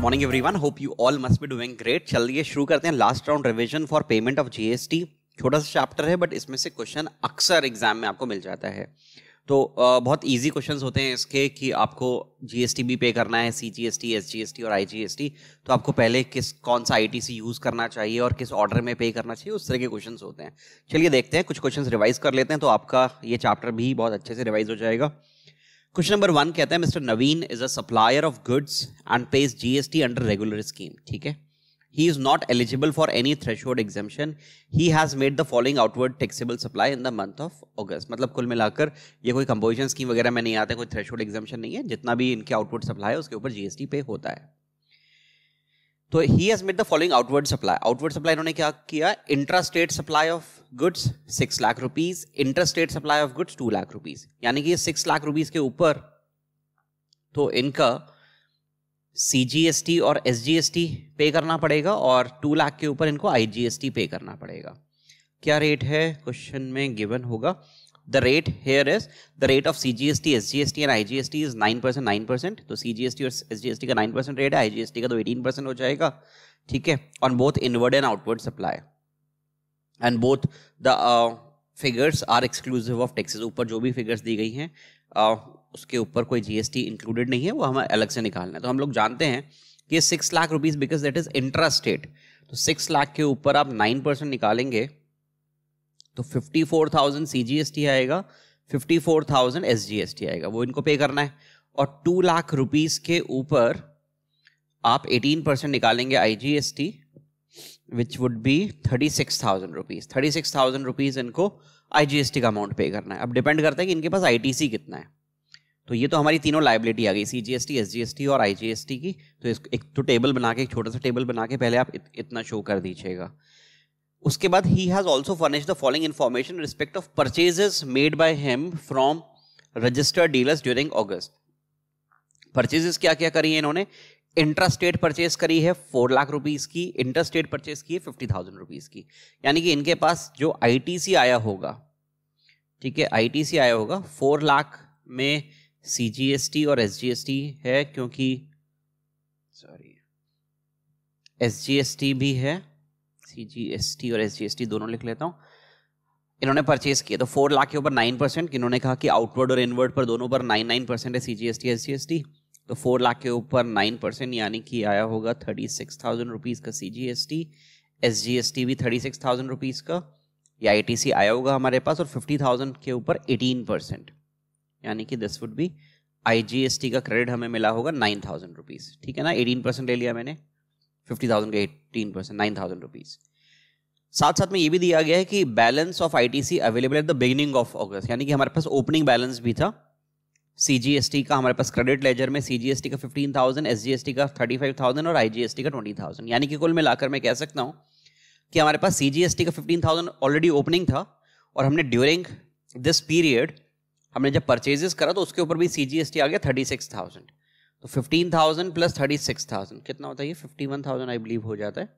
Morning everyone hope you all must be doing great चलिए शुरू करते हैं last round revision for payment of GST छोटा सा चैप्टर है बट इसमें से क्वेश्चन अक्सर एग्जाम में आपको मिल जाता है तो बहुत इजी क्वेश्चंस होते हैं इसके कि आपको जीएसटी भी पे करना है C G S T S G S T और आई जी एस टी तो आपको पहले किस कौन सा आई टी सी यूज़ करना चाहिए और किस ऑर्डर में पे करना चाहिए उस तरह के क्वेश्चंस होते हैं चलिए देखते हैं कुछ क्वेश्चंस रिवाइज कर लेते हैं तो आपका ये चैप्टर भी बहुत अच्छे से रिवाइज हो जाएगा क्वेश्चन नंबर वन कहता है Mister Naveen is a supplier of goods and pays GST under regular scheme ठीक है he is not eligible for any threshold exemption he has made the following outward taxable supply in the month of august मतलब कुल मिलाकर ये कोई composition scheme वगैरह में नहीं आता है कोई थ्रेशोल्ड एग्जामेशन नहीं है जितना भी इनके आउटपुट सप्लाई है उसके ऊपर जीएसटी पे होता है तो he has made the following outward supply outward supply इन्होंने क्या किया intra state supply of goods six lakh rupees intra state supply of goods two lakh rupees यानी कि सिक्स लाख रुपीज के ऊपर तो इनका सीजीएसटी और एसजीएसटी पे करना पड़ेगा और टू लाख के ऊपर इनको आईजीएसटी पे करना पड़ेगा क्या रेट है क्वेश्चन में गिवन होगा the rate here is the rate of CGST, SGST and IGST is 9 percent nine percent तो CGST और SGST का 9 परसेंट रेट है IGST का तो 18 परसेंट हो जाएगा ठीक है on both inward and outward supply and both the figures are exclusive of taxes ऊपर जो भी फिगर्स दी गई हैं uh, उसके ऊपर कोई जीएसटी इंक्लूडेड नहीं है वो हमें अलग से निकालना है तो हम लोग जानते हैं कि six lakh rupees because that is intra state तो सिक्स लाख के ऊपर आप नाइन परसेंट निकालेंगे तो 54,000 सीजीएसटी आएगा 54,000 एसजीएसटी आएगा वो इनको पे करना है और टू लाख रुपीस के ऊपर आप 18 परसेंट निकालेंगे IGST which would be thirty six thousand rupees thirty six thousand rupees इनको आईजीएसटी का अमाउंट पे करना है अब डिपेंड करता है कि इनके पास आईटीसी कितना है तो ये तो हमारी तीनों लाइबिलिटी आ गई C G S T S G S T और आई जी एस टी की तो एक तो टेबल बना के एक छोटा सा टेबल बना के पहले आप इत, इतना शो कर दीजिएगा उसके बाद he has also furnish the following information respect of purchases made by him from registered dealers during August purchases क्या क्या करी है इन्होंने इंट्रा स्टेट परचेज करी है फोर लाख रुपीज की इंटर स्टेट परचेज की है फिफ्टी थाउजेंड रुपीज की यानी कि इनके पास जो आईटीसी आया होगा ठीक है आईटीसी आया होगा फोर लाख में सीजीएसटी और एसजीएसटी है क्योंकि सॉरी एसजीएसटी भी है सी जी एस टी और एस जी एस टी दोनों लिख लेता हूँ इन्होंने परचेज किया तो फोर लाख के ऊपर नाइन परसेंट इन्होंने कहा कि आउटवर्ड और इनवर्ड पर दोनों पर नाइन नाइन परसेंट है C G S T S G S T तो फोर लाख के ऊपर नाइन परसेंट यानी कि आया होगा थर्टी सिक्स थाउजेंड रुपीज़ का C G S T S G S T भी थर्टी सिक्स थाउजेंड रुपीज़ का या आई टी सी आया होगा हमारे पास और फिफ्टी थाउजेंड के ऊपर एटीन परसेंट यानी कि this would be I G S T का क्रेडिट हमें मिला होगा नाइन थाउजेंड रुपीज़ ठीक है ना एटीन परसेंट ले लिया मैंने फिफ्टी थाउजेंड का at fifteen percent nine thousand rupees साथ साथ में ये भी दिया गया है कि balance of C available at the beginning of August यानी कि हमारे पास ओपनिंग बैलेंस भी था सीजीएसटी का हमारे पास क्रेडिट लेजर में सीजीएसटी का एस टी का थाउजेंड और टी का थाउजेंड यानी कि कुल मिलाकर मैं कह सकता हूँ कि हमारे पास सीजीएसटी का फिफ्टीन थाउजेंड ऑलरेडी ओपनिंग था और हमने ड्यूरिंग दिस पीरियड हमने जब परचेजेस करा तो उसके ऊपर भी टी आ गया थाउजेंड तो fifteen thousand plus thirty six thousand कितना होता है ये fifty one thousand I believe हो जाता है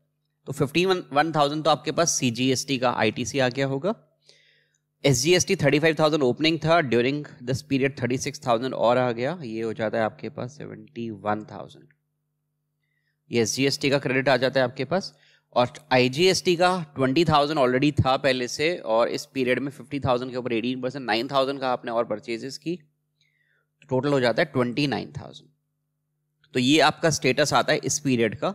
तो फिफ्टी वन वन थाउजेंड तो आपके पास सी जी एस टी का आई टी सी आ गया होगा S G S T thirty five thousand opening था during this period thirty six thousand और आ गया ये हो जाता है आपके पास सेवेंटी वन थाउजेंड ये एस जी एस टी का क्रेडिट आ जाता है आपके पास और आई जी एस टी का ट्वेंटी थाउजेंड ऑलरेडी था पहले से और इस पीरियड में फिफ्टी थाउजेंड के ऊपर एटीन परसेंट नाइन थाउजेंड का आपने और परचेजेस की टोटल हो जाता है ट्वेंटी नाइन थाउजेंड तो ये आपका स्टेटस आता है इस पीरियड का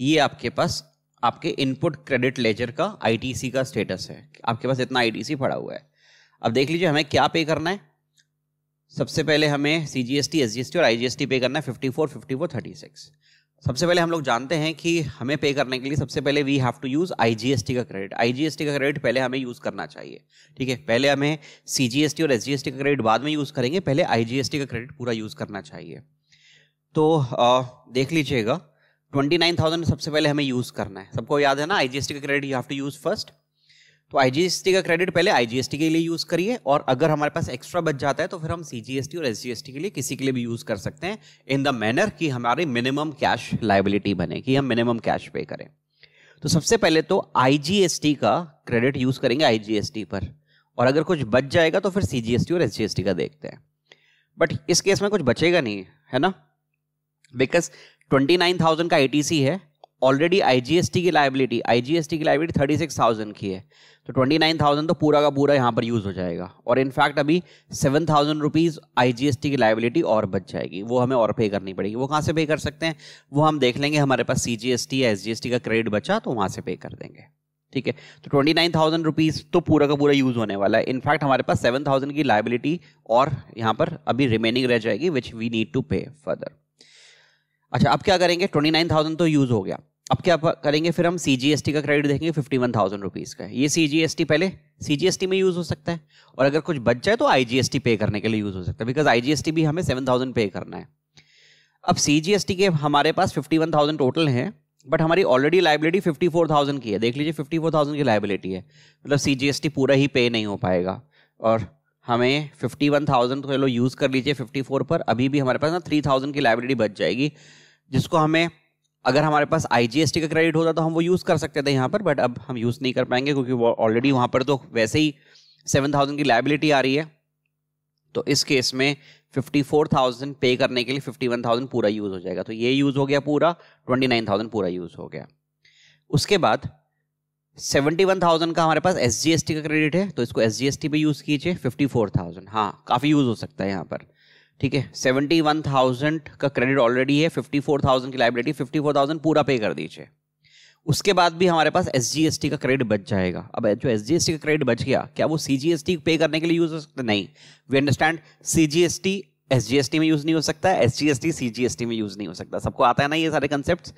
ये आपके पास आपके इनपुट क्रेडिट लेजर का आईटीसी का स्टेटस है आपके पास इतना आईटीसी पड़ा हुआ है अब देख लीजिए हमें क्या पे करना है सबसे पहले हमें C G S T S G S T और I G S T pay करना है fifty four fifty four thirty six सबसे पहले हम लोग जानते हैं कि हमें पे करने के लिए सबसे पहले we have to use I G S T का credit I G S T का क्रेडिट पहले हमें यूज़ करना चाहिए ठीक है पहले हमें सी जी एस टी और एस जी एस टी का क्रेडिट बाद में यूज़ करेंगे पहले आई जी एस टी का क्रेडिट पूरा यूज़ करना चाहिए तो आ, देख लीजिएगा 29,000 सबसे पहले हमें यूज़ करना है सबको याद है ना आईजीएसटी का credit you have to use first तो आईजीएसटी का क्रेडिट पहले आईजीएसटी के लिए यूज़ करिए और अगर हमारे पास एक्स्ट्रा बच जाता है तो फिर हम सीजीएसटी और एसजीएसटी के लिए किसी के लिए भी यूज़ कर सकते हैं इन द मैनर कि हमारी मिनिमम कैश लाइबिलिटी बने कि हम मिनिमम कैश पे करें तो सबसे पहले तो आईजीएसटी का क्रेडिट यूज़ करेंगे आईजीएसटी पर और अगर कुछ बच जाएगा तो फिर सीजीएसटी और एसजीएसटी का देखते हैं बट इस केस में कुछ बचेगा नहीं है ना बिकॉज ट्वेंटी नाइन थाउजेंड का सी है already I G S T की liability I G S T की लाइबिलिटी थाउजेंड की है तो ट्वेंटी नाइन थाउजेंड तो पूरा का पूरा यहाँ पर यूज़ हो जाएगा और इनफैक्ट अभी seven thousand rupees I G S T की लाइबिलिटी और बच जाएगी वो हमें और पे करनी पड़ेगी वो कहाँ से पे कर सकते हैं वो हम देख लेंगे हमारे पास सी जी एस टी या एस जी एस टी का क्रेडिट बचा तो वहाँ से पे कर देंगे ठीक है तो ट्वेंटी नाइन थाउजेंड रुपीज़ तो पूरा का पूरा यूज़ होने वाला है इनफैक्ट हमारे पास सेवन थाउजेंड की लाइबिलिटी और यहाँ पर अभी रिमेनिंग रह जाएगी which we need to pay further अच्छा अब क्या करेंगे ट्वेंटी नाइन थाउजेंड तो यूज़ हो गया अब क्या करेंगे फिर हम सी जी एस टी का क्रेडिट देखेंगे फिफ्टी वन थाउजेंड रुपीज़ का ये सी जी एस टी पहले सी जी एस टी में यूज़ हो सकता है और अगर कुछ बच जाए तो I G S T pay करने के लिए यूज़ हो सकता है because I G S T भी हमें सेवन थाउजेंड पे करना है अब सी जी एस टी के हमारे पास फिफ्टी वन थाउजेंड टोटल हैं बट हमारी already liability fifty four thousand की है देख लीजिए फिफ्टी फोर थाउजेंड की लाइबिलिटी है मतलब सी जी एस टी पूरा ही पे नहीं हो पाएगा और हमें फिफ्टी वन थाउजेंड तो चलो यूज़ कर लीजिए फिफ्टी फोर पर अभी भी हमारे पास ना थ्री थाउजेंड की लाइबिलिटी बच जाएगी जिसको हमें अगर हमारे पास आई का क्रेडिट होता तो हम वो यूज़ कर सकते थे यहाँ पर बट अब हम यूज़ नहीं कर पाएंगे क्योंकि वो ऑलरेडी वहाँ पर तो वैसे ही सेवन थाउजेंड की लाइबिलिटी आ रही है तो इस केस में फिफ्टी फोर थाउजेंड पे करने के लिए फिफ्टी वन थाउजेंड पूरा यूज़ हो जाएगा तो ये यूज़ हो गया पूरा ट्वेंटी नाइन थाउजेंड पूरा यूज़ हो गया उसके बाद सेवेंटी वन थाउजेंड का हमारे पास एस का क्रेडिट है तो इसको एस जी पे यूज़ कीजिए फिफ्टी फोर थाउजेंड हाँ काफ़ी यूज़ हो सकता है यहाँ पर ठीक है सेवेंटी वन थाउजेंड का क्रेडिट ऑलरेडी है फिफ्टी फोर थाउजेंड की लाइबिलिटी फिफ्टी फोर थाउजेंड पूरा पे कर दीजिए उसके बाद भी हमारे पास एस जी एस टी का क्रेडिट बच जाएगा अब जो एस जी एस टी का क्रेडिट बच गया क्या वो सी जी एस टी पे करने के लिए यूज हो सकता नहीं we understand C G S T S G S T में यूज नहीं हो सकता S G S T C G S T में यूज नहीं हो सकता सबको आता है ना ये सारे कंसेप्ट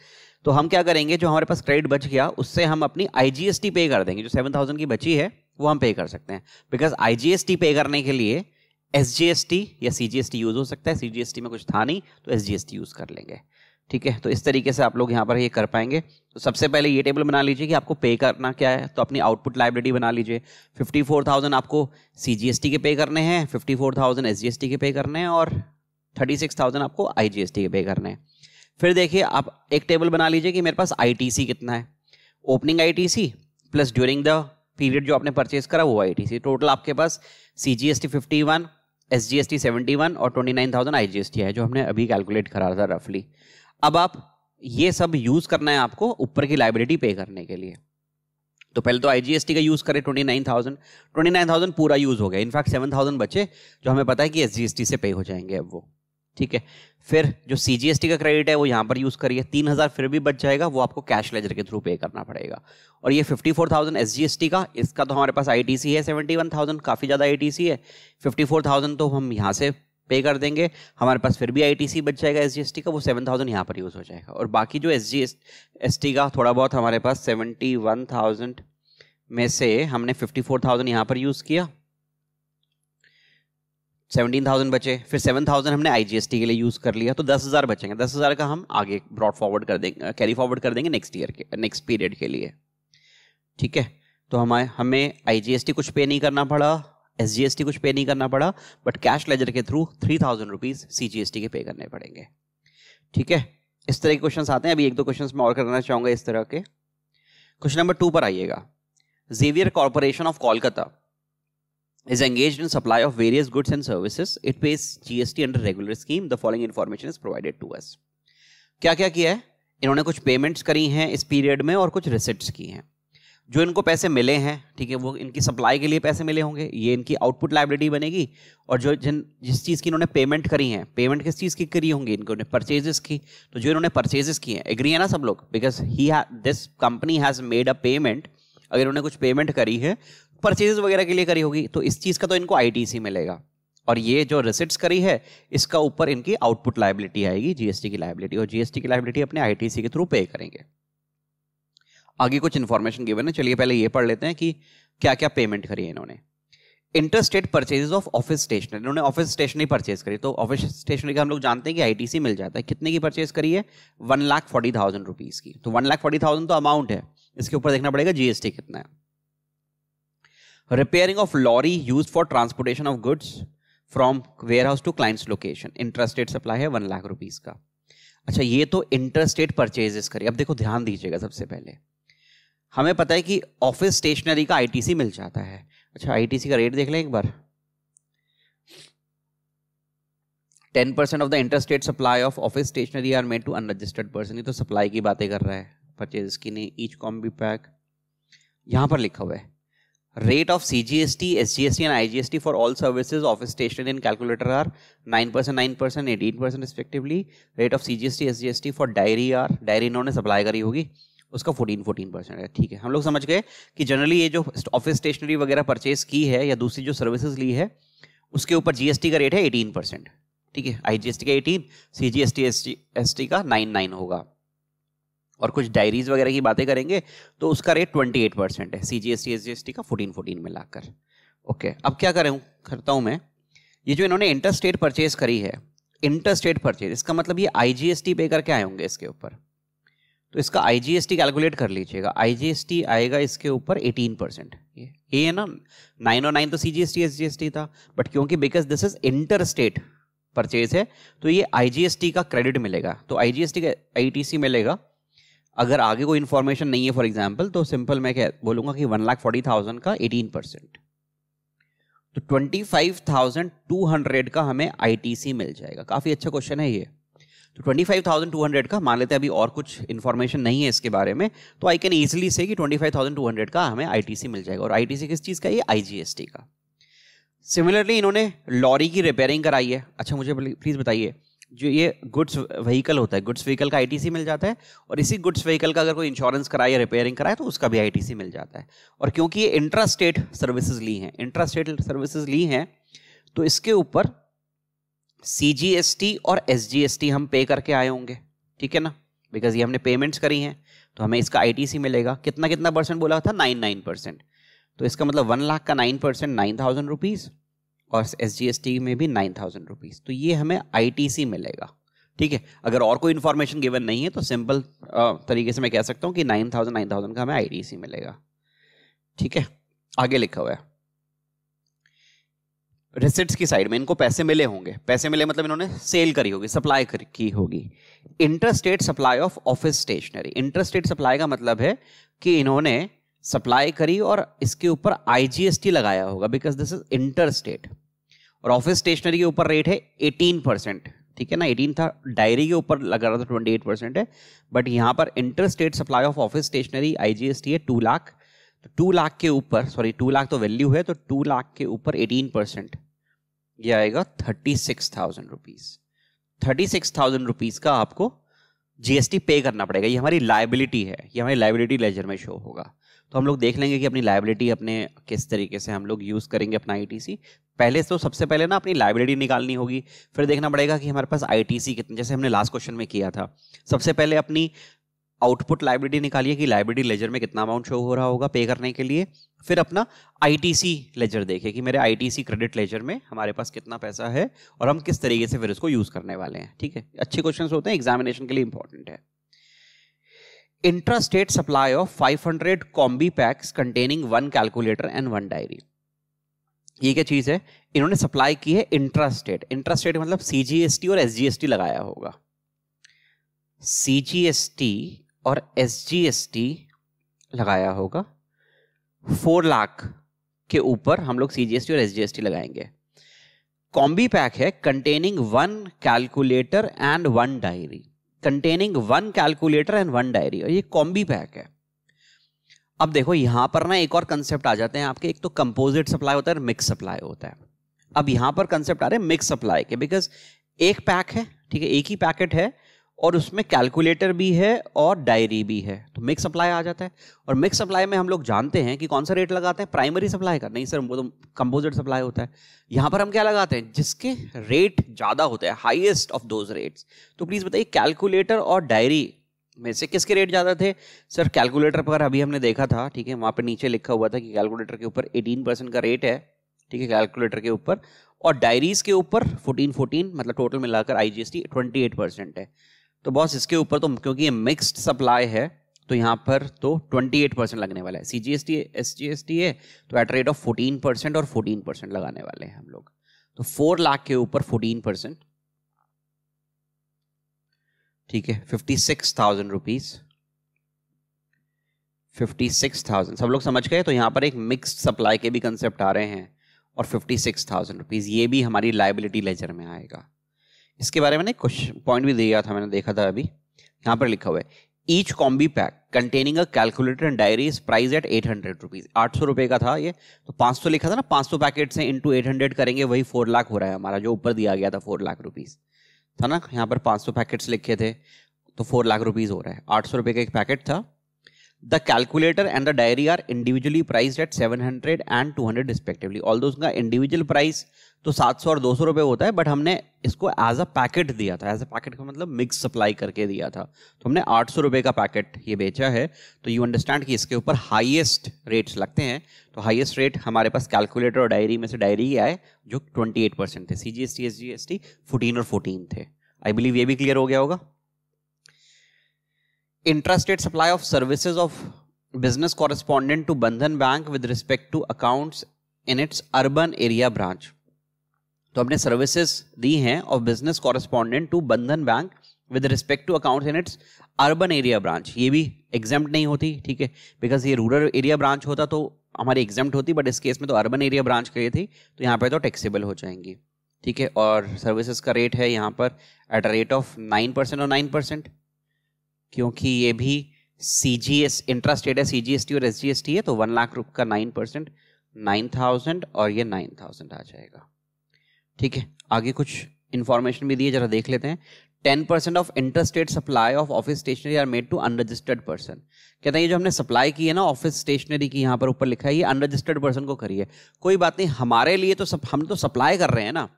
तो हम क्या करेंगे जो हमारे पास क्रेडिट बच गया उससे हम अपनी आई जी एस टी पे कर देंगे जो सेवन थाउजेंड की बची है वो हम पे कर सकते हैं because I G S T pay करने के लिए एस जी एस टी या C G S T use हो सकता है सी जी एस टी में कुछ था नहीं तो S G S T use कर लेंगे ठीक है तो इस तरीके से आप लोग यहाँ पर ये कर पाएंगे तो सबसे पहले ये टेबल बना लीजिए कि आपको पे करना क्या है तो अपनी आउटपुट लाइब्रेरी बना लीजिए 54,000 आपको सी के पे करने हैं 54,000 टी के पे करने हैं और 36,000 आपको टी के पे करने हैं फिर देखिए आप एक टेबल बना लीजिए कि मेरे पास सी कितना है opening C plus during the period जो आपने परचेज करा वो सी टोटल आपके पास C G S T fifty one S G S T seventy one और twenty nine thousand I G S T है जो हमने अभी कैलकुलेट करा था रफली अब आप ये सब यूज़ करना है आपको ऊपर की लाइबिलिटी पे करने के लिए तो पहले तो आई जी एस टी का यूज़ करें twenty nine thousand twenty nine thousand पूरा यूज़ हो गया इनफैक्ट सेवन थाउजेंड बचे जो हमें पता है कि एस टी से पे हो जाएंगे अब वो ठीक है फिर जो सी का क्रेडिट है वो यहाँ पर यूज़ करिए तीन हज़ार फिर भी बच जाएगा वो आपको कैश लेजर के थ्रू पे करना पड़ेगा और ये fifty four thousand S G S T का इसका तो हमारे पास आई टी सी है सेवेंटी वन थाउजेंड काफ़ी ज़्यादा आई टी सी है फिफ्टी फोर थाउजेंड तो हम यहाँ से पे कर देंगे हमारे पास फिर भी आई बच जाएगा एस का वो सेवन थाउजेंड यहाँ पर यूज़ हो जाएगा और बाकी जो एस जी का थोड़ा बहुत हमारे पास सेवेंटी वन थाउजेंड में से हमने फिफ्टी फोर थाउजेंड यहाँ पर यूज़ किया सेवनटीन थाउजेंड बचे फिर सेवन थाउजेंड हमने आईजीएसटी के लिए यूज़ कर लिया तो दस हज़ार बचेंगे दस हज़ार का हम आगे ब्रॉड फॉरवर्ड कर देंगे कैरी फॉरवर्ड कर देंगे नेक्स्ट ईयर के नेक्स्ट पीरियड के लिए ठीक है तो हमारे हमें आईजीएसटी कुछ पे नहीं करना पड़ा एसजीएसटी कुछ पे नहीं करना पड़ा बट कैश लेजर के through three thousand rupees C के पे करने पड़ेंगे ठीक है इस तरह के क्वेश्चन आते हैं अभी एक दो क्वेश्चन मैं और करना चाहूँगा इस तरह के क्वेश्चन नंबर टू पर आइएगा Xavier corporation of Kolkata is engaged in supply of various goods and services. It pays GST under regular scheme. The following information is provided to us. क्या क्या किया है इन्होंने कुछ पेमेंट्स करी हैं इस पीरियड में और कुछ रिसिप्ट की हैं जो इनको पैसे मिले हैं ठीक है वो इनकी सप्लाई के लिए पैसे मिले होंगे ये इनकी आउटपुट लाइबिलिटी बनेगी और जो जिन जिस चीज़ की इन्होंने पेमेंट करी है पेमेंट किस चीज़ की करी होंगी इनको परचेजेस की तो जो इन्होंने परचेजेस की हैं एग्री है ना सब लोग because he this company has made a payment अगर उन्होंने कुछ पेमेंट करी है परचेजेज वगैरह के लिए करी होगी तो इस चीज़ का तो इनको आईटीसी मिलेगा और ये जो रिसिट्स करी है इसका ऊपर इनकी आउटपुट लाइबिलिटी आएगी जीएसटी की लाइबिलिटी और जीएसटी की लाइबिलिटी अपने आईटीसी के थ्रू पे करेंगे आगे कुछ इन्फॉर्मेशन गिवन है चलिए पहले ये पढ़ लेते हैं कि क्या क्या पेमेंट करी है इन्होंने inter state purchases of office stationery इन्होंने ऑफिस स्टेशनरी परचेज करी तो ऑफिस स्टेशनरी का हम लोग जानते हैं कि आईटीसी मिल जाता है कितने की परचेज करी है one lakh forty thousand rupees की तो वन लाख फोर्टी थाउजेंड तो अमाउंट है इसके ऊपर देखना पड़ेगा जीएसटी कितना है repairing of lorry used for transportation of goods from warehouse to clients location interested supply है वन लाख रुपीज का अच्छा ये तो इंटरेस्टेड परचेजेस करिए अब देखो ध्यान दीजिएगा सबसे पहले हमें पता है कि ऑफिस स्टेशनरी का आईटीसी मिल जाता है अच्छा आईटीसी का रेट देख लें एक बार ten percent of the interested supply of office stationery are made to unregistered person ये तो सप्लाई की बातें कर रहा है परचेज की नहीं ईच कॉम्बी पैक यहां पर लिखा हुआ है rate of CGST, SGST and IGST for all services office percent and calculator are 9%, 9%, 18% respectively. Rate of CGST, SGST for diary are, diary इन्होंने सप्लाई करी होगी उसका 14 14 परसेंट है ठीक है हम लोग समझ गए कि जनरली ये जो ऑफिस स्टेशनरी वगैरह परचेज की है या दूसरी जो सर्विसेज ली है उसके ऊपर जीएसटी का रेट है 18 परसेंट ठीक है आईजीएसटी का 18 सीजीएसटी एसटी का नाइन नाइन होगा और कुछ डायरीज वगैरह की बातें करेंगे तो उसका रेट ट्वेंटी एट परसेंट है C G S T S G S T का फोर्टीन फोर्टीन में लाकर ओके अब क्या करूँ करता हूँ मैं ये जो इन्होंने इंटर स्टेट परचेज करी है इंटर स्टेट परचेज इसका मतलब ये आई जी एस टी पे करके आए होंगे इसके ऊपर तो इसका I G S T calculate कर लीजिएगा आई जी एस टी आएगा इसके ऊपर एटीन परसेंट ये ये है ना नाइन और नाइन तो C G S T S G S T था बट क्योंकि because this is inter state purchase है तो ये आई जी एस टी का क्रेडिट मिलेगा तो आई जी एस टी का आई टी सी मिलेगा अगर आगे कोई इन्फॉर्मेशन नहीं है फॉर एग्जाम्पल तो सिंपल मैं क्या बोलूंगा कि वन लाख फोर्टी थाउजेंड का एटीन परसेंट तो twenty five thousand two hundred का हमें आईटीसी मिल जाएगा काफ़ी अच्छा क्वेश्चन है ये तो twenty five thousand two hundred का मान लेते हैं अभी और कुछ इन्फॉर्मेशन नहीं है इसके बारे में तो आई कैन ईजिली से कि twenty five thousand two hundred का हमें आईटीसी मिल जाएगा और आईटीसी किस चीज़ का ये आईजीएसटी का सिमिलरली इन्होंने लॉरी की रिपेयरिंग कराई है अच्छा मुझे प्लीज़ बताइए जो ये गुड्स व्हीकल होता है गुड्स व्हीकल का आईटीसी मिल जाता है और इसी गुड्स व्हीकल का अगर कोई इंश्योरेंस कराए या रिपेयरिंग कराए तो उसका भी आईटीसी मिल जाता है और क्योंकि ये इंट्रा स्टेट सर्विसेज ली हैं इंट्रा स्टेट सर्विसेज ली हैं तो इसके ऊपर सी और एस हम पे करके आए होंगे ठीक है ना बिकॉज ये हमने पेमेंट्स करी हैं तो हमें इसका सी मिलेगा कितना कितना परसेंट बोला था नाइन नाइन परसेंट तो इसका मतलब वन लाख का nine percent nine thousand rupees और एस जी में भी नाइन थाउजेंड रुपीज़ तो ये हमें आई मिलेगा ठीक है अगर और कोई इन्फॉर्मेशन गिवन नहीं है तो सिंपल तरीके से मैं कह सकता हूँ कि नाइन थाउजेंड नाइन थाउजेंड का हमें आई मिलेगा ठीक है आगे लिखा हुआ है रिसिट्स की साइड में इनको पैसे मिले होंगे पैसे मिले मतलब इन्होंने सेल करी होगी सप्लाई की होगी interstate supply of office stationery interstate supply का मतलब है कि इन्होंने सप्लाई करी और इसके ऊपर आईजीएसटी लगाया होगा because this is inter state और ऑफिस स्टेशनरी के ऊपर रेट है एटीन परसेंट ठीक है ना एटीन था डायरी के ऊपर लगा रहा था एट परसेंट है बट यहाँ पर inter state supply of office stationery IGST है टू लाख तो टू लाख के ऊपर सॉरी टू लाख तो वैल्यू है तो टू लाख के ऊपर एटीन परसेंट यह आएगा thirty six thousand rupees thirty six thousand rupees का आपको जीएसटी पे करना पड़ेगा ये हमारी लाइबिलिटी है ये हमारी लाइबिलिटी लेजर में शो होगा तो हम लोग देख लेंगे कि अपनी लाइबिलिटी अपने किस तरीके से हम लोग यूज़ करेंगे अपना आई पहले तो सबसे पहले ना अपनी लाइबिलिटी निकालनी होगी फिर देखना पड़ेगा कि हमारे पास आई कितने जैसे हमने लास्ट क्वेश्चन में किया था सबसे पहले अपनी आउटपुट लाइब्रेरी निकालिए कि लाइब्रेरी लेजर में कितना अमाउंट शो हो रहा होगा पे करने के लिए फिर अपना आईटीसी लेजर देखें कि मेरे आईटीसी क्रेडिट लेजर में हमारे पास कितना पैसा है और हम किस तरीके से फिर इसको यूज़ करने वाले हैं ठीक है अच्छे क्वेश्चन होते हैं एग्जामिनेशन के लिए इंपॉर्टेंट है intrastate supply of 500 combi packs containing one calculator and one diary ये क्या चीज़ है इन्होंने सप्लाई की है इंट्रास्टेट इंट्रास्टेट मतलब सीजीएसटी और एसजीएसटी लगाया होगा सीजीएसटी और एसजीएसटी लगाया होगा फोर लाख के ऊपर हम लोग सीजीएसटी और एसजीएसटी लगाएंगे कॉम्बी पैक है containing one calculator and one diary containing one calculator and one diary और ये कॉम्बी पैक है अब देखो यहां पर ना एक और कंसेप्ट आ जाते हैं आपके एक तो कंपोजिट सप्लाई होता है मिक्स सप्लाई होता है अब यहां पर कंसेप्ट आ रहे हैं मिक्स सप्लाई के बिकॉज एक पैक है ठीक है एक ही पैकेट है और उसमें कैलकुलेटर भी है और डायरी भी है तो मिक्स सप्लाई आ जाता है और मिक्स सप्लाई में हम लोग जानते हैं कि कौन सा रेट लगाते हैं प्राइमरी सप्लाई का नहीं सर वो तो कंपोजिट सप्लाई होता है यहाँ पर हम क्या लगाते हैं जिसके रेट ज़्यादा होते हैं हाईएस्ट ऑफ दोज रेट्स तो प्लीज़ बताइए कैलकुलेटर और डायरी में से किसके रेट ज़्यादा थे सर कैलकुलेटर पर अभी हमने देखा था ठीक है वहाँ पर नीचे लिखा हुआ था कि कैलकुलेटर के ऊपर एटीन परसेंट का रेट है ठीक है कैलकुलेटर के ऊपर और डायरीज के ऊपर फोर्टीन फोर्टीन मतलब टोटल मिलाकर I G S T twenty eight percent है तो बॉस इसके ऊपर तो क्योंकि ये मिक्स्ड सप्लाई है तो यहाँ पर तो 28 परसेंट लगने वाला है C G S T S G S T है तो एट रेट ऑफ 14 परसेंट और 14 परसेंट लगाने वाले हैं हम लोग तो 4 लाख के ऊपर 14 परसेंट ठीक है fifty six thousand rupees fifty six thousand सब लोग समझ गए तो यहाँ पर एक मिक्स्ड सप्लाई के भी कंसेप्ट आ रहे हैं और फिफ्टी सिक्स थाउजेंड रुपीज़ ये भी हमारी लाइबिलिटी लेजर में आएगा इसके बारे में कुछ पॉइंट भी दिया था मैंने देखा था अभी यहाँ पर लिखा हुआ है each combi pack containing a calculator and diary is priced at eight hundred rupees आठ सौ रुपये का था ये तो पाँच सौ लिखा था ना पाँच सौ पैकेट से इंटू एट हंड्रेड करेंगे वही फोर लाख हो रहा है हमारा जो ऊपर दिया गया था फोर लाख रुपीज़ था ना यहाँ पर पाँच सौ पैकेट्स लिखे थे तो फोर लाख रुपीज़ हो रहा है आठ सौ रुपये का एक पैकेट था the calculator and the diary are individually priced at seven hundred and two hundred respectively although उसका इंडिविजुअल प्राइस तो 700 और 200 रुपए होता है बट हमने इसको एज अ पैकेट दिया था एज अ पैकेट का मतलब मिक्स सप्लाई करके दिया था तो हमने आठ सौ रुपये का पैकेट ये बेचा है तो यू अंडरस्टैंड कि इसके ऊपर हाईएस्ट रेट्स लगते हैं तो हाईएस्ट रेट हमारे पास कैलकुलेटर और डायरी में से डायरी ही आए जो ट्वेंटी एट परसेंट थे C G S T S G S T fourteen और फोर्टीन थे आई बिलीव ये भी क्लियर हो गया होगा interest rate supply of services of business correspondent to Bandhan bank with respect to accounts in its urban area branch तो हमने services दी हैं of business correspondent to Bandhan bank with respect to accounts in its urban area branch ये भी exam नहीं होती ठीक है बिकॉज ये रूरल एरिया ब्रांच होता तो हमारी एग्जाम होती बट इस केस में तो अर्बन एरिया ब्रांच कही थी तो यहाँ पर तो टैक्सेबल हो जाएंगी ठीक है और सर्विसेज का रेट है यहाँ पर at a rate of nine percent और नाइन परसेंट क्योंकि ये भी C G S interest rate है सी जी एस टी और एस जी एस टी है तो वन लाख रुपये का नाइन परसेंट नाइन थाउजेंड और ये नाइन थाउजेंड आ जाएगा ठीक है आगे कुछ इन्फॉर्मेशन भी दी है जरा देख लेते हैं ten percent of interstate supply of office stationery are made to unregistered person कहते हैं ये जो हमने सप्लाई की है ना ऑफिस स्टेशनरी की यहाँ पर ऊपर लिखा है ये अनरजिस्टर्ड पर्सन को करी है कोई बात नहीं हमारे लिए तो सब हम तो सप्लाई कर रहे हैं ना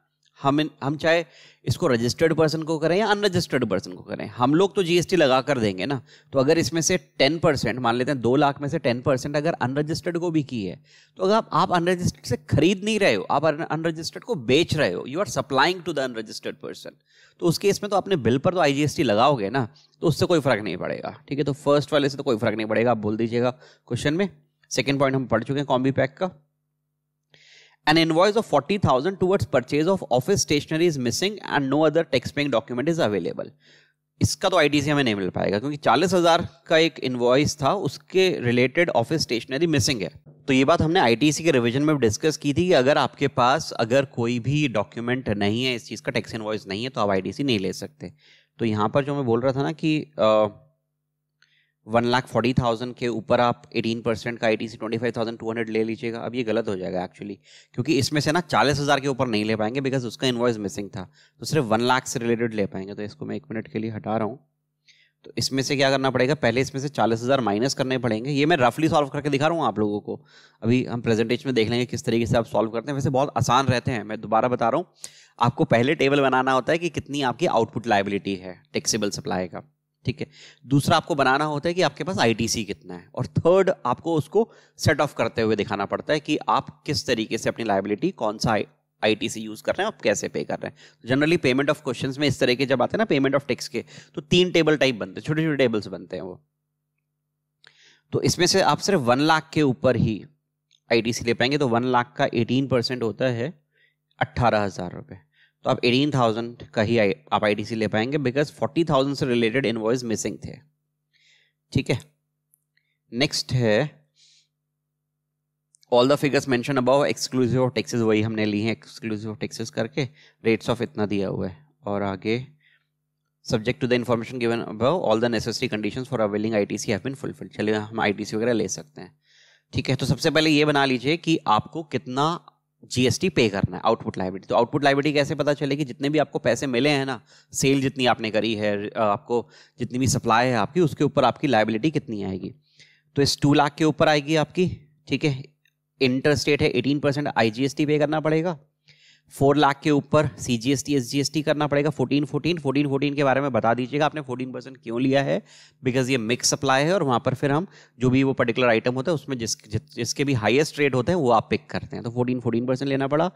हम हम चाहे इसको रजिस्टर्ड पर्सन को करें या अनरजिस्टर्ड पर्सन को करें हम लोग तो जीएसटी लगा कर देंगे ना तो अगर इसमें से टेन परसेंट मान लेते हैं दो लाख में से टेन परसेंट अगर अनरजिस्टर्ड को भी की है तो अगर आप अनरजिस्टर्ड से खरीद नहीं रहे हो आप अनरजिस्टर्ड को बेच रहे हो you are supplying to the unregistered person तो उस केस में तो अपने बिल पर तो आई लगाओगे ना तो उससे कोई फर्क नहीं पड़ेगा ठीक है तो फर्स्ट वाले से तो कोई फर्क नहीं पड़ेगा आप बोल दीजिएगा क्वेश्चन में सेकेंड पॉइंट हम पढ़ चुके हैं कॉम्बी पैक का An invoice of 40,000 towards purchase of office stationery is missing and no other tax paying document is available. इसका तो आईटीसी हमें नहीं मिल पाएगा क्योंकि 40,000 का एक इनवॉइस था उसके रिलेटेड ऑफिस स्टेशनरी मिसिंग है तो ये बात हमने आईटीसी के रिवीजन में डिस्कस की थी कि अगर आपके पास अगर कोई भी डॉक्यूमेंट नहीं है इस चीज़ का टैक्स इनवॉइस नहीं है तो आप आईटीसी नहीं ले सकते तो यहाँ पर जो मैं बोल रहा था ना कि आ, वन लाख फोर्टी थाउजेंड के ऊपर आप एटीन परसेंट का T C twenty five thousand two hundred ले लीजिएगा अब ये गलत हो जाएगा एक्चुअली क्योंकि इसमें से ना चालीस हज़ार के ऊपर नहीं ले पाएंगे बिकॉज उसका इन्वॉइस मिसिंग था तो सिर्फ वन लाख से रिलेटेड ले पाएंगे तो इसको मैं एक मिनट के लिए हटा रहा हूँ तो इसमें से क्या करना पड़ेगा पहले इसमें से चालीस हज़ार माइनस करने पड़ेंगे ये मैं रफली सॉल्व करके दिखा रहा हूँ आप लोगों को अभी हम प्रेजेंटेशन में देख लेंगे किस तरीके से आप सॉल्व करते हैं वैसे बहुत आसान रहते हैं मैं दोबारा बता रहा हूँ आपको पहले टेबल बनाना होता है कि कितनी आपकी आउटपुट लाइबिलिटी है टेक्सीबल सप्लाई का ठीक है दूसरा आपको बनाना होता है कि आपके पास आईटीसी कितना है और थर्ड आपको उसको सेट ऑफ करते हुए दिखाना पड़ता है कि आप किस तरीके से अपनी लाइबिलिटी कौन सा आईटीसी यूज कर रहे हैं आप कैसे पे कर रहे हैं जनरली पेमेंट ऑफ क्वेश्चंस में इस तरह के जब आते हैं ना पेमेंट ऑफ टैक्स के तो तीन टेबल टाइप बनते हैं छोटे छोटे टेबल्स बनते हैं वो तो इसमें से आप सिर्फ वन लाख के ऊपर ही आईटीसी ले पाएंगे तो वन लाख का एटीन परसेंट होता है अट्ठारह हजार रुपये तो आप एटीन थाउजेंड का ही आप आई ले पाएंगे बिकॉज फोर्टी थाउजेंड से रिलेटेड इन्वॉइस मिसिंग थे ठीक है नेक्स्ट है all the figures mentioned above exclusive of taxes वही हमने ली हैं एक्सक्लूसिव ऑफ टैक्सेस करके रेट्स ऑफ इतना दिया हुआ है और आगे subject to the information given above all the necessary condition for availing I T C have been fulfil चलिए हम आई टी सी वगैरह ले सकते हैं ठीक है तो सबसे पहले ये बना लीजिए कि आपको कितना जीएसटी पे करना है आउटपुट लाइबिलिटी तो आउटपुट लाइबिलिटी कैसे पता चलेगी जितने भी आपको पैसे मिले हैं ना सेल जितनी आपने करी है आपको जितनी भी सप्लाई है आपकी उसके ऊपर आपकी लाइबिलिटी कितनी आएगी तो इस टू लाख के ऊपर आएगी आपकी ठीक है इंटरेस्ट रेट है एटीन परसेंट आई पे करना पड़ेगा फोर लाख के ऊपर C G S T S G S T करना पड़ेगा फोर्टीन फोर्टीन फोर्टीन फोर्टीन के बारे में बता दीजिएगा आपने फोर्टीन परसेंट क्यों लिया है बिकॉज ये मिक्स सप्लाई है और वहाँ पर फिर हम जो भी वो पर्टिकुलर आइटम होता है उसमें जिस जिसके भी हाइस्ट रेट होते हैं वो आप पिक करते हैं तो फोर्टीन फोर्टीन परसेंट लेना पड़ा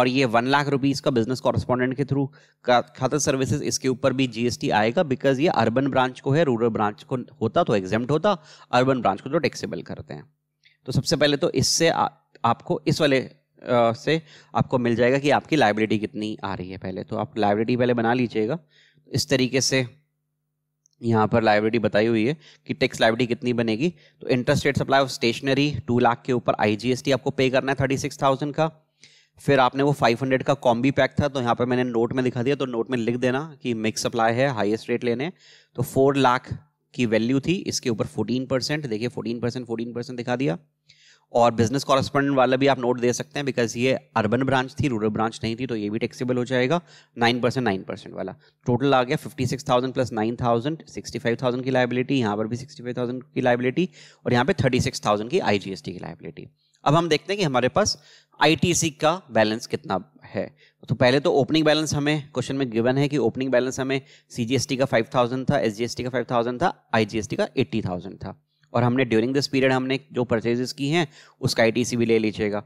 और ये वन लाख रुपीज़ का बिजनेस कॉरस्पॉन्डेंट के थ्रू खाता सर्विसेज इसके ऊपर भी जी एस टी आएगा बिकॉज ये अर्बन ब्रांच को है रूरल ब्रांच को होता तो एग्जेम्ट होता अर्बन ब्रांच को तो टैक्सेबल करते हैं तो सबसे पहले तो इससे आपको इस वाले से आपको मिल जाएगा कि आपकी लाइब्रेरी कितनी आ रही है पहले तो आप लाइब्रेरी पहले बना लीजिएगा इस तरीके से यहाँ पर लाइब्रेरी बताई हुई है कि टैक्स लाइब्रेरी कितनी बनेगी तो interest rate supply of stationery two lakh के ऊपर आईजीएसटी आपको पे करना है थर्टी सिक्स थाउजेंड का फिर आपने वो फाइव हंड्रेड का कॉम्बी पैक था तो यहाँ पर मैंने नोट में दिखा दिया तो नोट में लिख देना कि मिक्स सप्लाई है हाइएस्ट रेट लेने तो फोर लाख की वैल्यू थी इसके ऊपर फोर्टीन देखिए फोर्टीन परसेंट दिखा दिया और बिजनेस कॉरेस्पॉन्डेंट वाला भी आप नोट दे सकते हैं बिकॉज ये अर्बन ब्रांच थी रूरल ब्रांच नहीं थी तो ये भी टैक्सेबल हो जाएगा नाइन परसेंट नाइन परसेंट वाला टोटल आ गया fifty six thousand plus nine thousand sixty five thousand की लाइबिलिटी यहाँ पर भी सिक्सटी फाइव थाउजेंड की लाइबिलिटी और यहाँ पे थर्टी सिक्स थाउजेंड की आई जी एस टी की लाइबिलिटी अब हम देखते हैं कि हमारे पास आई टी सी का बैलेंस कितना है तो पहले तो ओपनिंग बैलेंस हमें क्वेश्चन में गिवन है कि ओपनिंग बैलेंस हमें सी जी एस टी का फाइव थाउजेंड था एस जी एस टी का फाइव थाउजेंड था आई जी एस टी का एट्टी थाउजेंड था और हमने ड्यूरिंग दिस पीरियड हमने जो परचेजेस की हैं उसका आई भी ले लीजिएगा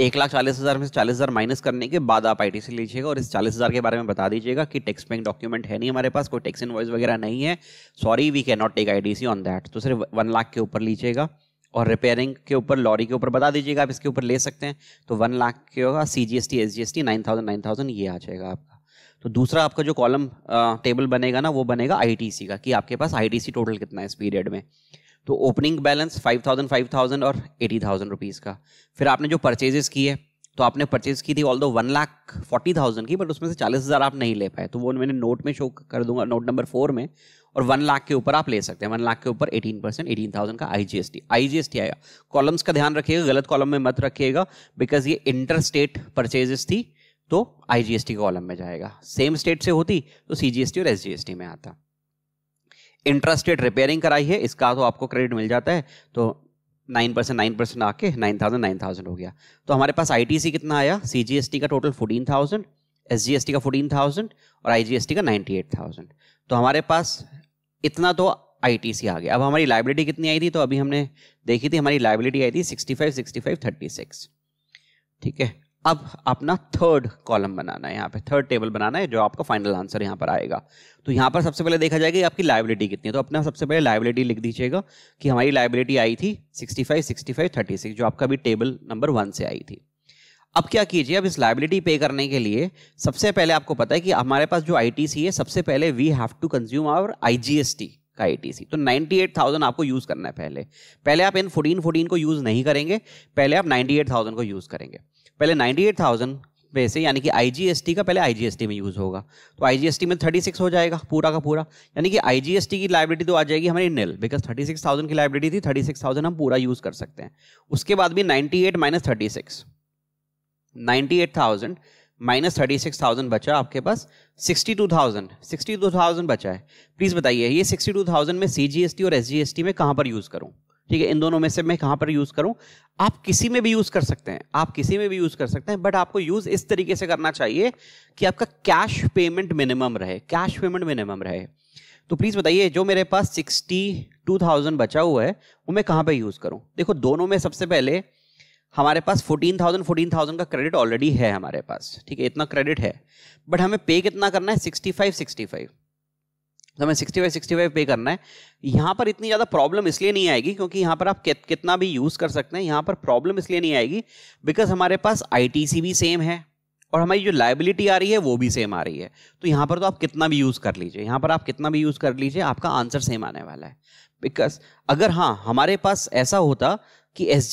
एक लाख चालीस हज़ार में से चालीस हज़ार माइनस करने के बाद आप आई टी सी लीजिएगा और इस चालीस हज़ार के बारे में बता दीजिएगा कि टैक्स पेइंग डॉक्यूमेंट है नहीं हमारे पास कोई टैक्स इनवॉइस वगैरह नहीं है sorry we can not take I D C on that तो सिर्फ वन लाख के ऊपर लीजिएगा और रिपेयरिंग के ऊपर लॉरी के ऊपर बता दीजिएगा आप इसके ऊपर ले सकते हैं तो वन लाख के होगा C G S T S G S T nine thousand nine thousand ये आ जाएगा आपका तो दूसरा आपका जो कॉलम टेबल बनेगा ना वो बनेगा आई टी सी का कि आपके पास आई टी सी टोटल कितना है इस पीरियड में तो opening balance five thousand five thousand और एटी थाउजेंड रुपीज़ का फिर आपने जो परचेजेस किए तो आपने परचेज की थी although one lakh forty thousand की बट उसमें से चालीस हज़ार आप नहीं ले पाए तो वो मैंने नोट में शो कर दूंगा नोट नंबर फोर में और वन लाख के ऊपर आप ले सकते हैं वन लाख के ऊपर एटीन परसेंट एटीन थाउजेंड का I I G G S T S T आया कॉलम्स का ध्यान रखिएगा गलत कॉलम में मत रखिएगा बिकॉज ये इंटर स्टेट परचेजेस थी तो I G S T column में जाएगा सेम स्टेट से होती तो सी जी एस टी और एस एस जी टी में आता इंटरेस्टेड रिपेयरिंग कराई है इसका तो आपको क्रेडिट मिल जाता है तो नाइन परसेंट नाइन परसेंट आके नाइन थाउजेंड नाइन थाउजेंड हो गया तो हमारे पास आईटीसी कितना आया सीजीएसटी का टोटल फोर्टीन थाउजेंड एसजीएसटी का फोर्टीन थाउजेंड और आईजीएसटी का नाइन्टी एट थाउजेंड तो हमारे पास इतना तो आईटीसी आ गया अब हमारी लाइबिलिटी कितनी आई थी तो अभी हमने देखी थी हमारी लाइबिलिटी आई थी sixty five sixty five thirty six ठीक है अब अपना थर्ड कॉलम बनाना है यहाँ पे थर्ड टेबल बनाना है जो आपका फाइनल आंसर यहाँ पर आएगा तो यहाँ पर सबसे पहले देखा जाएगा आपकी लाइबिलिटी कितनी है तो अपना सबसे पहले लाइबिलिटी लिख दीजिएगा कि हमारी लाइबिलिटी आई थी 65, 65, 36 जो आपका भी टेबल नंबर वन से आई थी अब क्या कीजिए अब इस लाइबिलिटी पे करने के लिए सबसे पहले आपको पता है कि हमारे पास जो आई है सबसे पहले we have to consume our I का आईटीसी तो 98,000 आपको यूज़ करना है पहले पहले आप इन 14 14 को यूज़ नहीं करेंगे पहले आप 98,000 को यूज़ करेंगे पहले नाइन्टी 98,000 पे से यानी कि आईजीएसटी का पहले आईजीएसटी में यूज़ होगा तो आईजीएसटी में थर्टी सिक्स हो जाएगा पूरा का पूरा यानी कि आईजीएसटी की लाइबिलिटी तो आ जाएगी हमारी nil because thirty six thousand की लाइबिलिटी थी थर्टी सिक्स थाउजेंड हम पूरा यूज़ कर सकते हैं उसके बाद भी ninety eight minus thirty six ninety eight thousand minus thirty six thousand बचा आपके पास sixty two thousand sixty two thousand बचा है प्लीज़ बताइए ये सिक्सटी टू थाउजेंड में सी जी एस टी और एस जी एस टी में कहाँ पर यूज़ करूँ ठीक है इन दोनों में से मैं कहाँ पर यूज़ करूँ आप किसी में भी यूज़ कर सकते हैं आप किसी में भी यूज़ कर सकते हैं बट आपको यूज़ इस तरीके से करना चाहिए कि आपका कैश पेमेंट मिनिमम रहे कैश पेमेंट मिनिमम रहे तो प्लीज़ बताइए जो मेरे पास सिक्सटी टू थाउजेंड बचा हुआ है वो मैं कहाँ पर यूज़ करूँ देखो दोनों में सबसे पहले हमारे पास फोर्टीन थाउजेंड फोर्टीन थाउजेंड का क्रेडिट ऑलरेडी है हमारे पास ठीक है इतना क्रेडिट है बट हमें पे कितना करना है सिक्सटी फाइव सिक्सटी फाइव तो हमें सिक्सटी फाइव सिक्सटी फाइव पे करना है यहाँ पर इतनी ज़्यादा प्रॉब्लम इसलिए नहीं आएगी क्योंकि यहाँ पर आप कितना भी यूज़ कर सकते हैं यहाँ पर प्रॉब्लम इसलिए नहीं आएगी बिकॉज हमारे पास आई भी सेम है और हमारी जो लाइबिलिटी आ रही है वो भी सेम आ रही है तो यहाँ पर तो आप कितना भी यूज़ कर लीजिए यहाँ पर आप कितना भी यूज़ कर लीजिए आपका आंसर सेम आने वाला है बिकॉज अगर हाँ हमारे पास ऐसा होता कि एस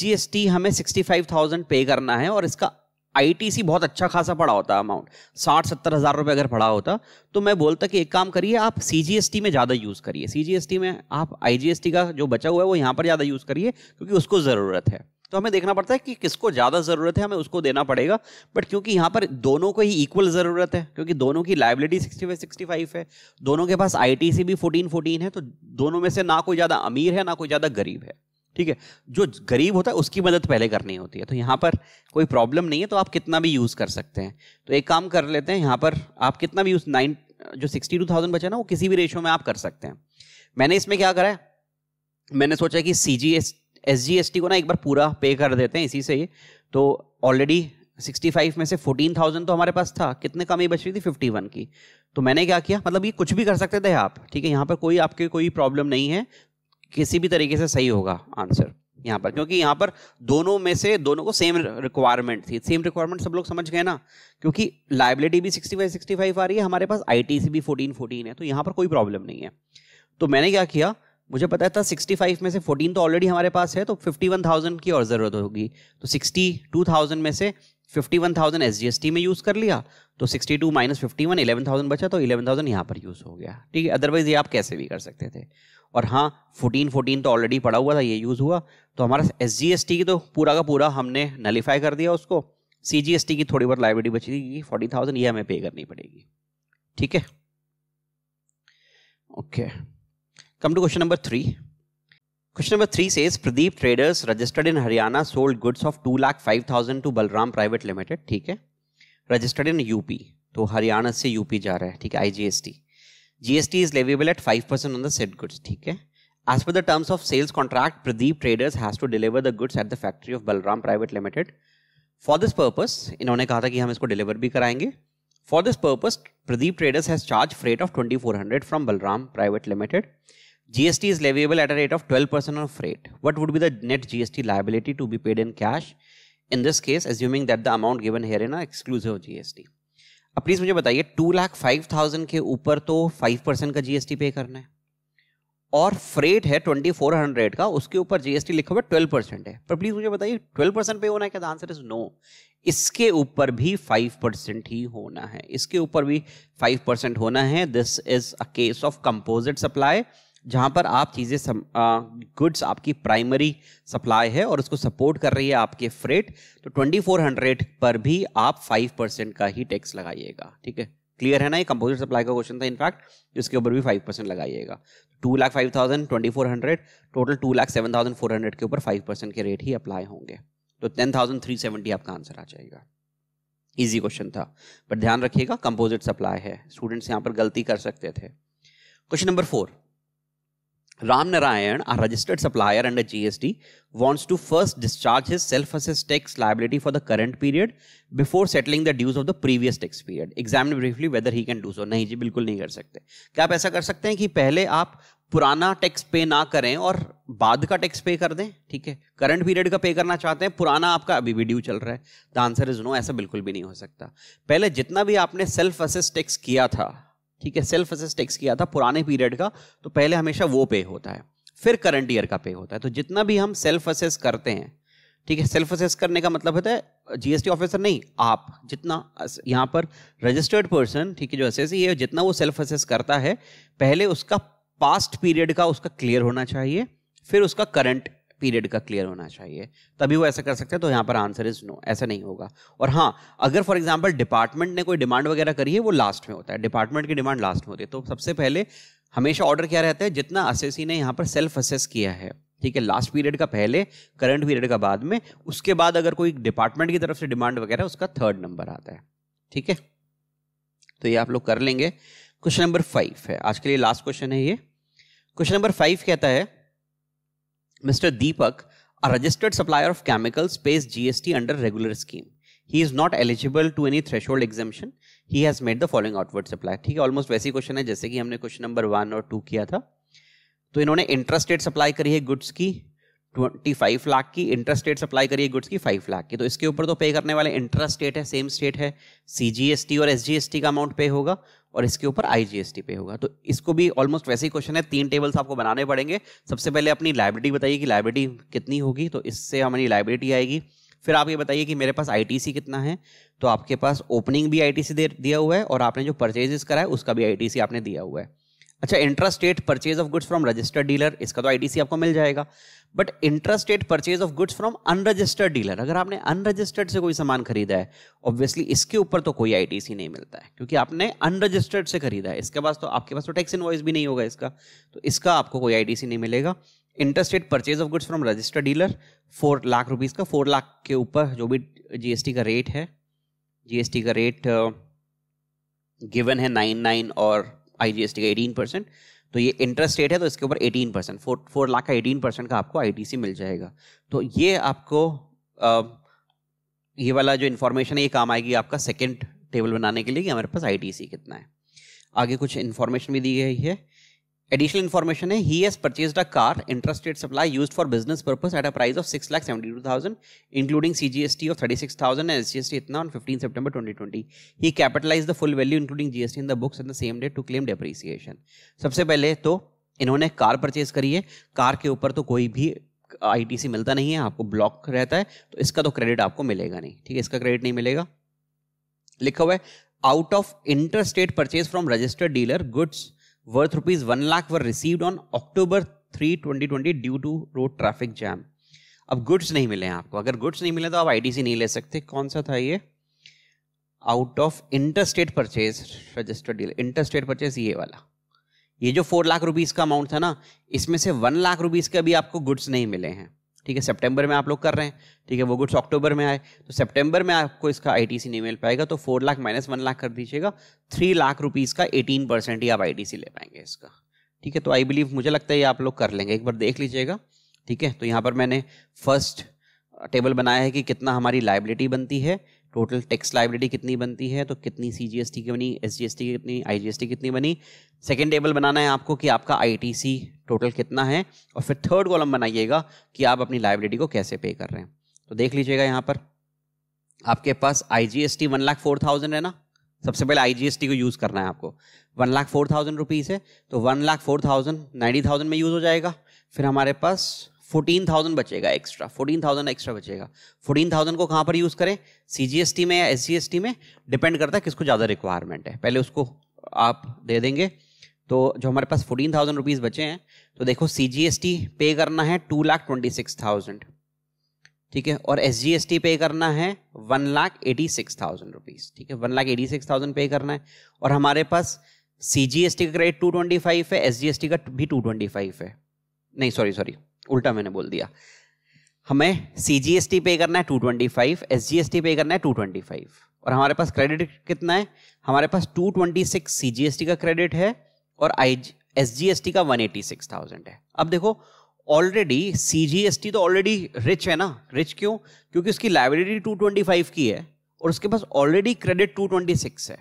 हमें सिक्सटी फाइव थाउजेंड पे करना है और इसका आईटीसी बहुत अच्छा खासा पड़ा होता अमाउंट साठ सत्तर हज़ार रुपये अगर पड़ा होता तो मैं बोलता कि एक काम करिए आप सीजीएसटी में ज़्यादा यूज़ करिए सीजीएसटी में आप आईजीएसटी का जो बचा हुआ है वो यहाँ पर ज़्यादा यूज़ करिए क्योंकि उसको ज़रूरत है तो हमें देखना पड़ता है कि किसको ज़्यादा ज़रूरत है हमें उसको देना पड़ेगा बट क्योंकि यहाँ पर दोनों को ही इक्वल ज़रूरत है क्योंकि दोनों की liability sixty five sixty five है दोनों के पास आई भी फोर्टीन फोर्टीन है तो दोनों में से ना कोई ज़्यादा अमीर है ना कोई ज़्यादा गरीब है ठीक है जो गरीब होता है उसकी मदद पहले करनी होती है तो यहाँ पर कोई प्रॉब्लम नहीं है तो आप कितना भी यूज़ कर सकते हैं तो एक काम कर लेते हैं यहाँ पर आप कितना भी यूज़ नाइन जो सिक्सटी टू थाउजेंड बचा ना वो किसी भी रेशो में आप कर सकते हैं मैंने इसमें क्या करा है मैंने सोचा कि C G S S G S T को ना एक बार पूरा पे कर देते हैं इसी से ही तो ऑलरेडी सिक्सटी फाइव में से फोर्टीन थाउजेंड तो हमारे पास था कितने कमी बच रही थी फिफ्टी वन की तो मैंने क्या किया मतलब ये कुछ भी कर सकते थे आप ठीक है यहाँ पर कोई आपके कोई प्रॉब्लम नहीं है किसी भी तरीके से सही होगा आंसर यहाँ पर क्योंकि यहाँ पर दोनों में से दोनों को सेम रिक्वायरमेंट थी सेम रिक्वायरमेंट सब लोग समझ गए ना क्योंकि लाइबिलिटी भी सिक्सटी फाइव सिक्सटी फाइव आ रही है हमारे पास आई भी फोर्टीन फोर्टीन है तो यहाँ पर कोई प्रॉब्लम नहीं है तो मैंने क्या किया मुझे पता था सिक्सटी फाइव में से फोर्टीन तो ऑलरेडी हमारे पास है तो फिफ्टी वन थाउजेंड की और ज़रूरत होगी तो सिक्सटी टू थाउजेंड में से fifty one thousand S G S T में यूज़ कर लिया तो sixty two minus fifty one eleven thousand बचा तो इलेवन थाउजेंड यहाँ पर यूज़ हो गया ठीक है अदरवाइज ये आप कैसे भी कर सकते थे और हाँ फोर्टीन फोर्टीन तो ऑलरेडी पड़ा हुआ था ये यूज़ हुआ तो हमारा एस जी एस की तो पूरा का पूरा हमने नलीफाई कर दिया उसको सी जी एस टी की थोड़ी बहुत लाइब्रेरी बची थी फोर्टी थाउजेंड ये हमें पे करनी पड़ेगी ठीक है okay come to question number three question number three से Pradeep traders registered in Haryana sold goods of two lakh five thousand to Balram private limited ठीक है रजिस्टर्ड इन यूपी तो हरियाणा से यूपी जा रहा है ठीक है T GST is leviable at 5% on the said goods. Okay? As per the terms of sales contract, Pradeep Traders has to deliver the goods at the factory of Balram Private Limited. For this purpose, इन्होंने कहा था कि हम इसको deliver भी कराएंगे. For this purpose, Pradeep Traders has charged freight of 2400 from Balram Private Limited. GST is leviable at a rate of 12% on freight. What would be the net GST liability to be paid in cash? In this case, assuming that the amount given in are exclusive of GST. अब please मुझे बताइए to lakh five thousand के ऊपर तो five percent का GST pay करना है और फ्रेट है ट्वेंटी फोर हंड्रेड का उसके ऊपर जीएसटी लिखा हुआ ट्वेल्व परसेंट है पर प्लीज़ मुझे बताइए ट्वेल्व परसेंट पे होना है क्या आंसर इज नो इसके ऊपर भी फाइव परसेंट ही होना है इसके ऊपर भी फाइव परसेंट होना है this is a case of composite supply जहाँ पर आप चीज़ें गुड्स आपकी प्राइमरी सप्लाई है और उसको सपोर्ट कर रही है आपके फ्रेट तो 2400 पर भी आप 5 परसेंट का ही टैक्स लगाइएगा ठीक है क्लियर है ना ये कंपोजिट सप्लाई का क्वेश्चन था इनफैक्ट इसके ऊपर भी फाइव परसेंट लगाइएगा two lakh five thousand twenty four hundred total two lakh seven thousand four hundred के ऊपर फाइव परसेंट के रेट ही अप्लाई होंगे तो टेन थाउजेंड थ्री सेवेंटी आपका आंसर आ जाएगा इजी क्वेश्चन था बट ध्यान रखिएगा कंपोजिट सप्लाई है स्टूडेंट्स यहाँ पर गलती कर सकते थे question number four Ram Narayan, a registered supplier under GST, wants to first discharge his self-assessed tax liability for the current period before settling the dues of the previous tax period. Examine briefly whether he can do so. नहीं जी बिल्कुल नहीं कर सकते क्या आप ऐसा कर सकते हैं कि पहले आप पुराना टैक्स पे ना करें और बाद का टैक्स पे कर दें ठीक है करंट पीरियड का पे करना चाहते हैं पुराना आपका अभी भी ड्यू चल रहा है द आंसर इज नो ऐसा बिल्कुल भी नहीं हो सकता पहले जितना भी आपने सेल्फ असेस टैक्स किया था ठीक है सेल्फ असेस टैक्स किया था पुराने पीरियड का तो पहले हमेशा वो पे होता है फिर करंट ईयर का पे होता है तो जितना भी हम सेल्फ असेस करते हैं ठीक है सेल्फ असेस करने का मतलब होता है जीएसटी ऑफिसर नहीं आप जितना यहाँ पर रजिस्टर्ड पर्सन ठीक है जो असेस ये जितना वो सेल्फ असेस करता है पहले उसका पास्ट पीरियड का उसका क्लियर होना चाहिए फिर उसका करंट पीरियड का क्लियर होना चाहिए तभी वो ऐसा कर सकते हैं तो यहाँ पर आंसर इज नो ऐसा नहीं होगा और हाँ अगर फॉर एग्जाम्पल डिपार्टमेंट ने कोई डिमांड वगैरह करी है वो लास्ट में होता है डिपार्टमेंट की डिमांड लास्ट में होती है तो सबसे पहले हमेशा ऑर्डर क्या रहता है जितना असेसी ने यहाँ पर सेल्फ असेस किया है ठीक है लास्ट पीरियड का पहले करंट पीरियड का बाद में उसके बाद अगर कोई डिपार्टमेंट की तरफ से डिमांड वगैरह उसका थर्ड नंबर आता है ठीक है तो ये आप लोग कर लेंगे क्वेश्चन नंबर फाइव है आज के लिए लास्ट क्वेश्चन है ये क्वेश्चन नंबर फाइव कहता है Mr. Deepak, a registered supplier of chemicals, pays GST under regular scheme. He is not eligible to any threshold exemption. He has made the following outward supply. ठीक है almost वैसी question है जैसे कि हमने question number one और two किया था तो इन्होंने इंटरस्टेट सप्लाई करी है गुड्स की ट्वेंटी फाइव लाख की इंटरेस्ट रेट सप्लाई करिए गुड्स की फाइव लाख की तो इसके ऊपर तो पे करने वाले इंटरेस्ट रेट है सेम स्टेट है सीजीएसटी और एसजीएसटी का अमाउंट पे होगा और इसके ऊपर आईजीएसटी पे होगा तो इसको भी ऑलमोस्ट वैसे ही क्वेश्चन है तीन टेबल्स आपको बनाने पड़ेंगे सबसे पहले अपनी लाइब्रेरी बताइए कि लाइब्रेरी कितनी होगी तो इससे हमारी लाइब्रेरी आएगी फिर आप ये बताइए कि मेरे पास आईटीसी कितना है तो आपके पास ओपनिंग भी आईटीसी दे दिया हुआ है और आपने जो परचेजेस करा है उसका भी आईटीसी आपने दिया हुआ है अच्छा intrastate purchase of goods from registered dealer इसका तो आईडीसी आपको मिल जाएगा but intrastate purchase of goods from unregistered dealer अगर आपने अनरजिस्टर्ड से कोई सामान खरीदा है ऑब्वियसली इसके ऊपर तो कोई आईडीसी नहीं मिलता है क्योंकि आपने अनरजिस्टर्ड से खरीदा है इसके पास तो आपके पास तो टैक्स इनवॉइस भी नहीं होगा इसका तो इसका आपको कोई आईडीसी नहीं मिलेगा interstate purchase of goods from registered dealer four lakh rupees का फोर लाख के ऊपर जो भी जीएसटी का रेट है जीएसटी का रेट गिवन uh, है नाइन नाइन और आई जी एस टी का एटीन परसेंट तो ये इंटरेस्ट रेट है तो इसके ऊपर eighteen percent four four lakh का एटीन परसेंट का आपको आई टी सी मिल जाएगा तो ये आपको ये वाला जो इन्फॉर्मेशन है ये काम आएगी आपका सेकेंड टेबल बनाने के लिए कि हमारे पास आई टी सी कितना है आगे कुछ इन्फॉर्मेशन भी दी गई है Additional information है he has purchased a car interstate supply used for business purpose at a price of six lakh seventy two thousand, including CGST of thirty six thousand and SGST इतना on fifteen September twenty twenty. He capitalized the full value including GST in the books on the same day to claim depreciation. सबसे पहले तो इन्होंने car purchase करी है car के ऊपर तो कोई भी आईटीसी मिलता नहीं है आपको ब्लॉक रहता है तो इसका तो क्रेडिट आपको मिलेगा नहीं ठीक है इसका क्रेडिट नहीं मिलेगा लिखा हुआ है out of inter state purchase from registered dealer goods worth rupees 1 lakh were received on October 3, 2020 due to road traffic jam. अब गुड्स नहीं मिले हैं आपको अगर गुड्स नहीं मिले तो आप सी नहीं ले सकते कौन सा था ये out of inter state purchase registered deal inter state purchase ये वाला ये जो फोर लाख रुपीज़ का अमाउंट था ना इसमें से वन लाख रुपीज़ के भी आपको गुड्स नहीं मिले हैं ठीक है सितंबर में आप लोग कर रहे हैं ठीक है वो गुड्स अक्टूबर में आए तो सितंबर में आपको इसका आईटीसी नहीं मिल पाएगा तो four lakh minus one lakh कर दीजिएगा थ्री लाख रुपीज़ का एटीन परसेंट ही आप आईटीसी ले पाएंगे इसका ठीक है तो आई बिलीव मुझे लगता है ये आप लोग कर लेंगे एक बार देख लीजिएगा ठीक है तो यहाँ पर मैंने फर्स्ट टेबल बनाया है कि कितना हमारी लाइबिलिटी बनती है टोटल टैक्स लाइब्रेरी कितनी बनती है तो कितनी सी जी एस टी की बनी एस जी एस टी कितनी आई जी एस टी कितनी बनी सेकेंड टेबल बनाना है आपको कि आपका आई टी सी टोटल कितना है और फिर थर्ड कॉलम बनाइएगा कि आप अपनी लाइब्रेरी को कैसे पे कर रहे हैं तो देख लीजिएगा यहाँ पर आपके पास I G S T one lakh four thousand है ना सबसे पहले आई जी एस टी को यूज़ करना है आपको one lakh four thousand rupees है तो one lakh four thousand ninety thousand में यूज़ हो जाएगा फिर हमारे पास फोर्टीन थाउजेंड बचेगा एक्स्ट्रा फोर्टीन थाउजेंड एक्स्ट्रा बचेगा फोर्टीन थाउजेंड को कहाँ पर यूज़ करें सी में या एस में डिपेंड करता है किसको ज़्यादा रिक्वायरमेंट है पहले उसको आप दे देंगे तो जो हमारे पास फोर्टीन थाउजेंड रुपीज़ बचे हैं तो देखो सी पे करना है two lakh twenty six thousand ठीक है और S G S T pay करना है one lakh eighty six thousand rupees ठीक है one lakh eighty six thousand pay करना है और हमारे पास सी जी एस टी का रेट टू ट्वेंटी फाइव है एस जी एस टी का भी टू ट्वेंटी फाइव है नहीं सॉरी सॉरी उल्टा मैंने बोल दिया हमें C G S T pay करना है two twenty five S G S T pay करना है टू ट्वेंटी फाइव और हमारे पास क्रेडिट कितना है हमारे पास two twenty six C G S T का क्रेडिट है और I S G S T का वन एटी सिक्स थाउजेंड है अब देखो already C G S T तो ऑलरेडी रिच है ना रिच क्यों क्योंकि उसकी लाइब्रेरी टू ट्वेंटी फाइव की है और उसके पास already credit two twenty six है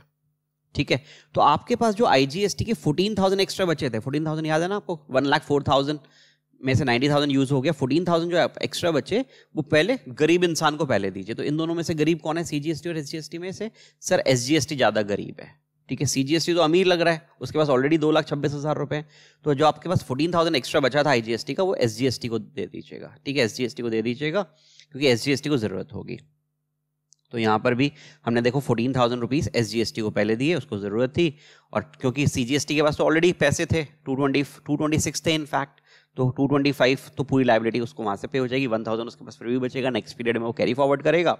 ठीक है तो आपके पास जो आई जी एस टी के फोर्टीन थाउजेंड एक्स्ट्रा बचे थे फोर्टीन थाउजेंड याद है ना आपको वन लाख फोर थाउजेंड में से थाउजेंड यूज़ हो गया फोर्टीन थाउजेंड जो एक्स्ट्रा बचे वो पहले गरीब इंसान को पहले दीजिए तो इन दोनों में से गरीब कौन है सीजीएसटी और एसजीएसटी में से सर एसजीएसटी ज़्यादा गरीब है ठीक है सीजीएसटी तो अमीर लग रहा है उसके पास ऑलरेडी दो लाख छब्बीस हज़ार रुपए तो जो आपके पास फोर्टीन थाउजेंड एक्स्ट्रा बचा था आईजीएसटी का वो एसजीएसटी को दे दीजिएगा ठीक है एसजीएसटी को दे दीजिएगा क्योंकि एसजीएसटी को ज़रूरत होगी तो यहाँ पर भी हमने देखो fourteen thousand rupees S G S T को पहले दिए उसको ज़रूरत थी और क्योंकि सी जी एस टी के पास तो ऑलरेडी पैसे थे two twenty two twenty six थे इनफैक्ट तो टू ट्वेंटी फाइव तो पूरी लाइबिलिटी उसको वहाँ से पे हो जाएगी वन थाउजेंड उसके पास फिर भी बचेगा नेक्स्ट पीरियड में वो कैरी फॉरवर्ड करेगा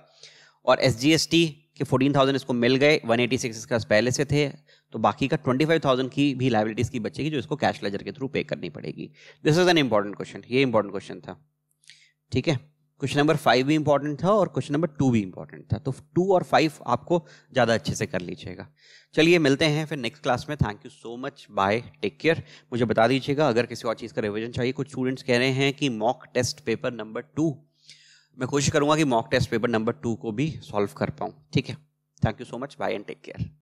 और एस जी एस टी के फोर्टीन थाउजेंड इसको मिल गए वन एटी सिक्स इसके पास पहले से थे तो बाकी का ट्वेंटी फाइव थाउजेंड की भी लाइबिलिटीज़ की बचेगी जो इसको कैश लेजर के थ्रू पे करनी पड़ेगी this is an important question ये इंपॉर्टेंट क्वेश्चन था ठीक है क्वेश्चन नंबर फाइव भी इंपॉर्टेंट था और क्वेश्चन नंबर टू भी इंपॉर्टेंट था तो टू और फाइव आपको ज़्यादा अच्छे से कर लीजिएगा चलिए मिलते हैं फिर नेक्स्ट क्लास में thank you so much bye take care मुझे बता दीजिएगा अगर किसी और चीज़ का रिविजन चाहिए कुछ स्टूडेंट्स कह रहे हैं कि mock test paper number two मैं कोशिश करूँगा कि mock test paper number two को भी सॉल्व कर पाऊँ ठीक है thank you so much bye and take care